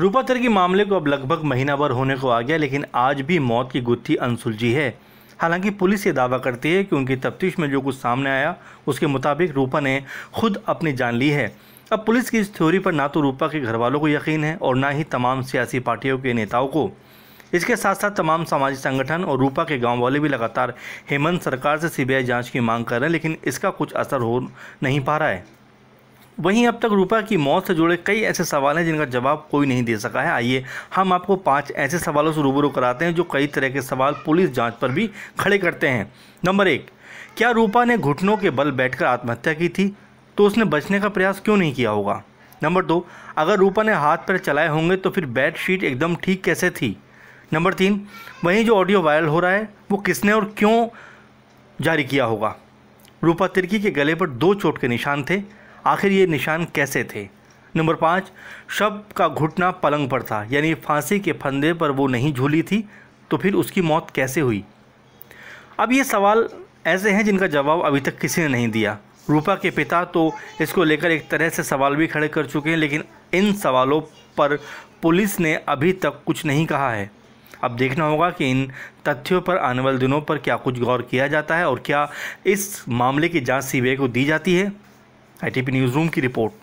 रूपा के मामले को अब लगभग महीना भर होने को आ गया लेकिन आज भी मौत की गुत्थी अनसुलझी है हालांकि पुलिस ये दावा करती है कि उनकी तफ्तीश में जो कुछ सामने आया उसके मुताबिक रूपा ने खुद अपनी जान ली है अब पुलिस की इस थ्योरी पर ना तो रूपा के घर वालों को यकीन है और ना ही तमाम सियासी पार्टियों के नेताओं को इसके साथ साथ तमाम सामाजिक संगठन और रूपा के गांव वाले भी लगातार हेमंत सरकार से सीबीआई जांच की मांग कर रहे हैं लेकिन इसका कुछ असर हो नहीं पा रहा है वहीं अब तक रूपा की मौत से जुड़े कई ऐसे सवाल हैं जिनका जवाब कोई नहीं दे सका है आइए हम आपको पांच ऐसे सवालों से रूबरू कराते हैं जो कई तरह के सवाल पुलिस जांच पर भी खड़े करते हैं नंबर एक क्या रूपा ने घुटनों के बल बैठकर आत्महत्या की थी तो उसने बचने का प्रयास क्यों नहीं किया होगा नंबर दो अगर रूपा ने हाथ पर चलाए होंगे तो फिर बेडशीट एकदम ठीक कैसे थी नंबर तीन वहीं जो ऑडियो वायरल हो रहा है वो किसने और क्यों जारी किया होगा रूपा तिर्की के गले पर दो चोट के निशान थे आखिर ये निशान कैसे थे नंबर पाँच शब का घुटना पलंग पर था यानी फांसी के फंदे पर वो नहीं झूली थी तो फिर उसकी मौत कैसे हुई अब ये सवाल ऐसे हैं जिनका जवाब अभी तक किसी ने नहीं दिया रूपा के पिता तो इसको लेकर एक तरह से सवाल भी खड़े कर चुके हैं लेकिन इन सवालों पर पुलिस ने अभी तक कुछ नहीं कहा है अब देखना होगा कि इन तथ्यों पर आने वाले दिनों पर क्या कुछ गौर किया जाता है और क्या इस मामले की जांच सीबीआई को दी जाती है आईटीपी न्यूज़ रूम की रिपोर्ट